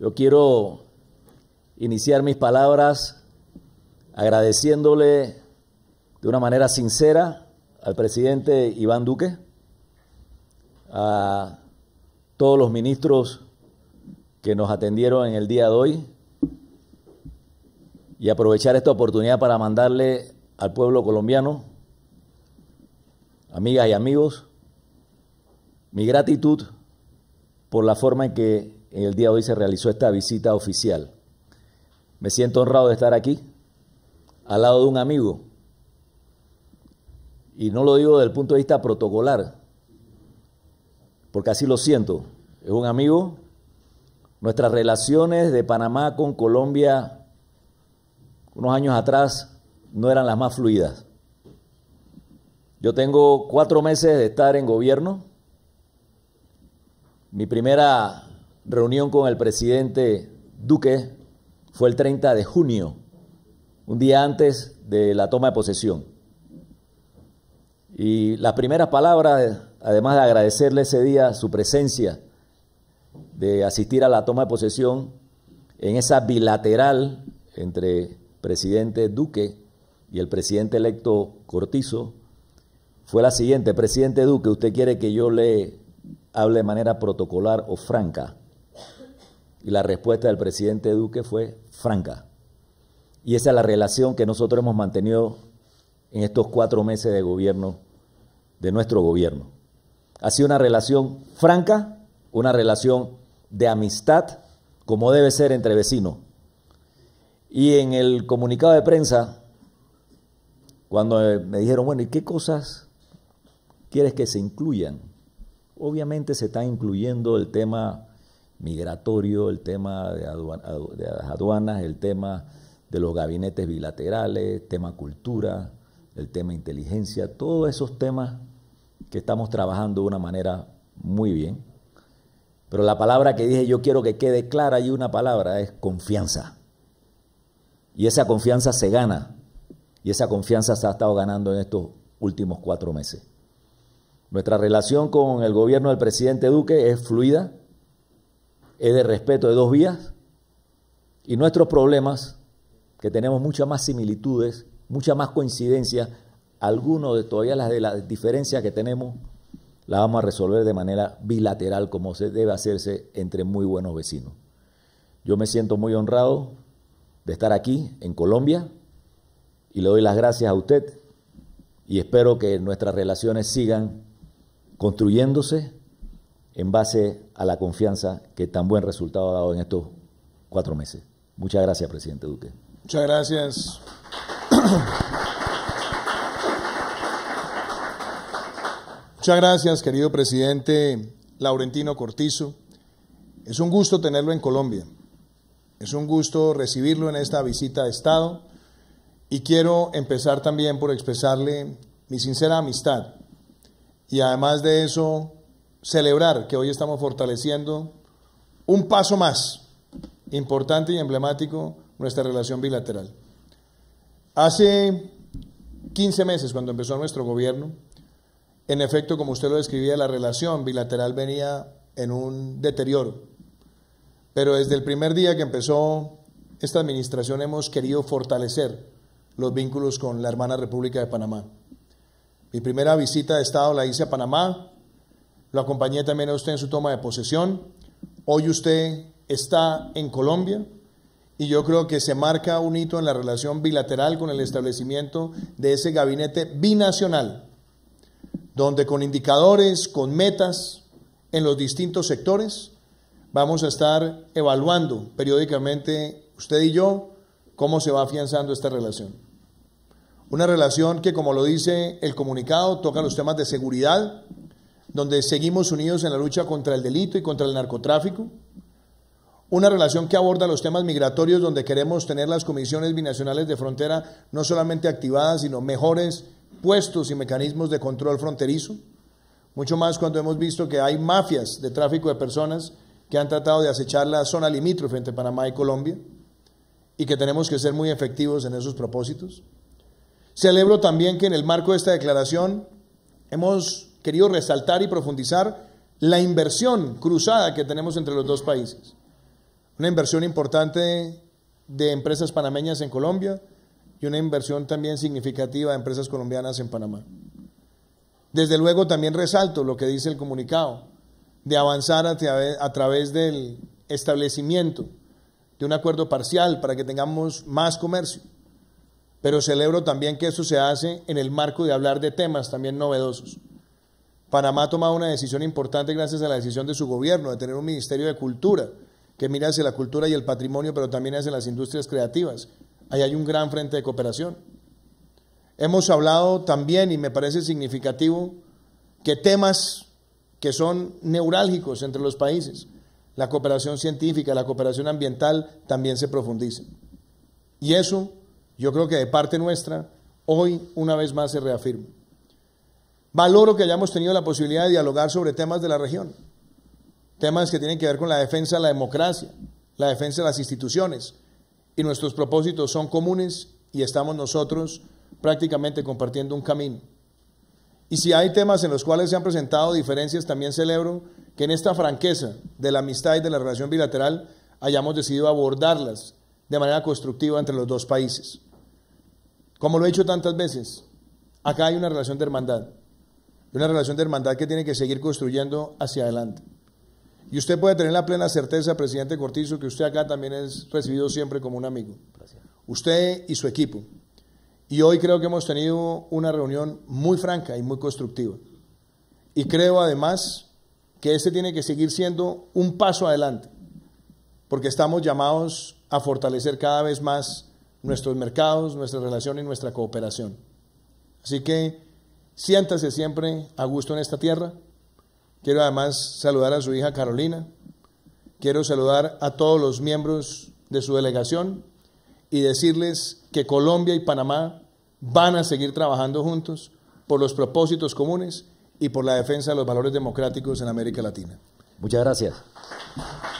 Yo quiero iniciar mis palabras agradeciéndole de una manera sincera al presidente Iván Duque, a todos los ministros que nos atendieron en el día de hoy y aprovechar esta oportunidad para mandarle al pueblo colombiano, amigas y amigos, mi gratitud por la forma en que el día de hoy se realizó esta visita oficial. Me siento honrado de estar aquí, al lado de un amigo. Y no lo digo desde el punto de vista protocolar, porque así lo siento. Es un amigo. Nuestras relaciones de Panamá con Colombia unos años atrás no eran las más fluidas. Yo tengo cuatro meses de estar en gobierno. Mi primera reunión con el presidente Duque fue el 30 de junio, un día antes de la toma de posesión. Y las primeras palabras, además de agradecerle ese día su presencia, de asistir a la toma de posesión, en esa bilateral entre presidente Duque y el presidente electo Cortizo, fue la siguiente, presidente Duque, ¿usted quiere que yo le hable de manera protocolar o franca? Y la respuesta del presidente Duque fue franca. Y esa es la relación que nosotros hemos mantenido en estos cuatro meses de gobierno, de nuestro gobierno. Ha sido una relación franca, una relación de amistad, como debe ser entre vecinos. Y en el comunicado de prensa, cuando me dijeron, bueno, ¿y qué cosas quieres que se incluyan? Obviamente se está incluyendo el tema migratorio, el tema de, las aduanas, el tema de los gabinetes bilaterales, tema cultura, el tema inteligencia, todos esos temas que estamos trabajando de una manera muy bien. Pero la palabra que dije yo quiero que quede clara y una palabra es confianza. Y esa confianza se gana. Y esa confianza se ha estado ganando en estos últimos cuatro meses. Nuestra relación con el gobierno del presidente Duque es fluida, es de respeto de dos vías y nuestros problemas, que tenemos muchas más similitudes, muchas más coincidencias, algunos de todavía las de las diferencias que tenemos, las vamos a resolver de manera bilateral como se debe hacerse entre muy buenos vecinos. Yo me siento muy honrado de estar aquí en Colombia y le doy las gracias a usted y espero que nuestras relaciones sigan construyéndose en base a la confianza que tan buen resultado ha dado en estos cuatro meses. Muchas gracias, presidente Duque. Muchas gracias. Muchas gracias, querido presidente Laurentino Cortizo. Es un gusto tenerlo en Colombia. Es un gusto recibirlo en esta visita de Estado. Y quiero empezar también por expresarle mi sincera amistad. Y además de eso, celebrar que hoy estamos fortaleciendo un paso más importante y emblemático nuestra relación bilateral. Hace 15 meses, cuando empezó nuestro gobierno, en efecto, como usted lo describía, la relación bilateral venía en un deterioro. Pero desde el primer día que empezó esta administración hemos querido fortalecer los vínculos con la hermana República de Panamá. Mi primera visita de Estado la hice a Panamá lo acompañé también a usted en su toma de posesión. Hoy usted está en Colombia y yo creo que se marca un hito en la relación bilateral con el establecimiento de ese gabinete binacional, donde con indicadores, con metas en los distintos sectores, vamos a estar evaluando periódicamente usted y yo cómo se va afianzando esta relación. Una relación que, como lo dice el comunicado, toca los temas de seguridad, donde seguimos unidos en la lucha contra el delito y contra el narcotráfico. Una relación que aborda los temas migratorios donde queremos tener las comisiones binacionales de frontera no solamente activadas, sino mejores puestos y mecanismos de control fronterizo. Mucho más cuando hemos visto que hay mafias de tráfico de personas que han tratado de acechar la zona limítrofe entre Panamá y Colombia y que tenemos que ser muy efectivos en esos propósitos. Celebro también que en el marco de esta declaración hemos querido resaltar y profundizar la inversión cruzada que tenemos entre los dos países. Una inversión importante de empresas panameñas en Colombia y una inversión también significativa de empresas colombianas en Panamá. Desde luego también resalto lo que dice el comunicado, de avanzar a través, a través del establecimiento de un acuerdo parcial para que tengamos más comercio. Pero celebro también que eso se hace en el marco de hablar de temas también novedosos. Panamá ha tomado una decisión importante gracias a la decisión de su gobierno de tener un Ministerio de Cultura que mira hacia la cultura y el patrimonio, pero también hacia las industrias creativas. Ahí hay un gran frente de cooperación. Hemos hablado también, y me parece significativo, que temas que son neurálgicos entre los países, la cooperación científica, la cooperación ambiental, también se profundicen. Y eso, yo creo que de parte nuestra, hoy una vez más se reafirma. Valoro que hayamos tenido la posibilidad de dialogar sobre temas de la región, temas que tienen que ver con la defensa de la democracia, la defensa de las instituciones, y nuestros propósitos son comunes y estamos nosotros prácticamente compartiendo un camino. Y si hay temas en los cuales se han presentado diferencias, también celebro que en esta franqueza de la amistad y de la relación bilateral hayamos decidido abordarlas de manera constructiva entre los dos países. Como lo he hecho tantas veces, acá hay una relación de hermandad de una relación de hermandad que tiene que seguir construyendo hacia adelante. Y usted puede tener la plena certeza, presidente Cortizo, que usted acá también es recibido siempre como un amigo. Gracias. Usted y su equipo. Y hoy creo que hemos tenido una reunión muy franca y muy constructiva. Y creo además que este tiene que seguir siendo un paso adelante, porque estamos llamados a fortalecer cada vez más nuestros mercados, nuestra relación y nuestra cooperación. Así que Siéntase siempre a gusto en esta tierra. Quiero además saludar a su hija Carolina. Quiero saludar a todos los miembros de su delegación y decirles que Colombia y Panamá van a seguir trabajando juntos por los propósitos comunes y por la defensa de los valores democráticos en América Latina. Muchas gracias.